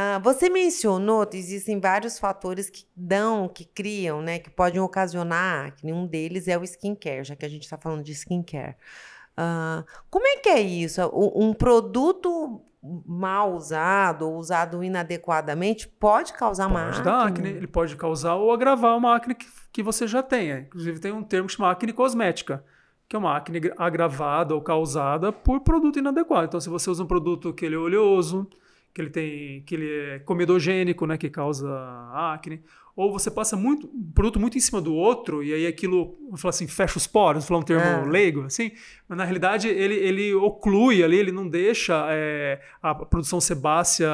Ah, você mencionou que existem vários fatores que dão, que criam, né, que podem ocasionar, que nenhum deles é o skincare, já que a gente está falando de skincare. Ah, como é que é isso? Um produto mal usado ou usado inadequadamente pode causar pode uma acne. Ele pode causar ou agravar uma acne que, que você já tenha. Inclusive tem um termo que chama acne cosmética, que é uma acne agravada ou causada por produto inadequado. Então se você usa um produto que ele é oleoso, que ele tem que ele é comedogênico, né, que causa acne ou você passa muito um produto muito em cima do outro e aí aquilo, fala assim, fecha os poros, vou falar um termo é. leigo, assim, mas na realidade ele, ele oclui ali, ele não deixa é, a produção sebácea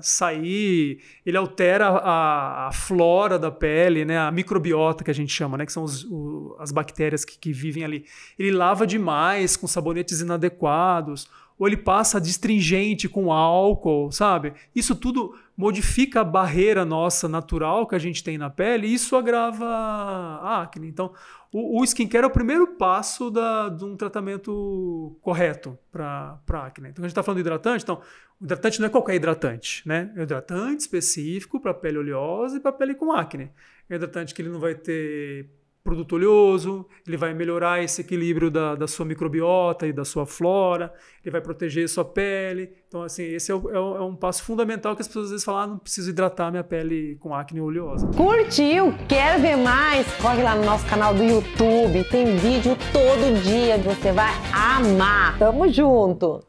sair, ele altera a, a, flora da pele, né, a microbiota que a gente chama, né, que são os, o, as bactérias que, que vivem ali. Ele lava demais com sabonetes inadequados, ou ele passa destringente com álcool, sabe? Isso tudo modifica a barreira nossa natural que a gente tem na pele e isso agrava a acne. Então, o, o skincare é o primeiro passo da, de um tratamento correto para acne. Então, a gente está falando de hidratante, então, o hidratante não é qualquer hidratante, né? É um hidratante específico para pele oleosa e para pele com acne. É um hidratante que ele não vai ter produto oleoso, ele vai melhorar esse equilíbrio da, da sua microbiota e da sua flora, ele vai proteger sua pele. Então, assim, esse é, o, é, o, é um passo fundamental que as pessoas às vezes falam, ah, não preciso hidratar minha pele com acne oleosa. Curtiu? Quer ver mais? Corre lá no nosso canal do YouTube, tem vídeo todo dia que você vai amar. Tamo junto!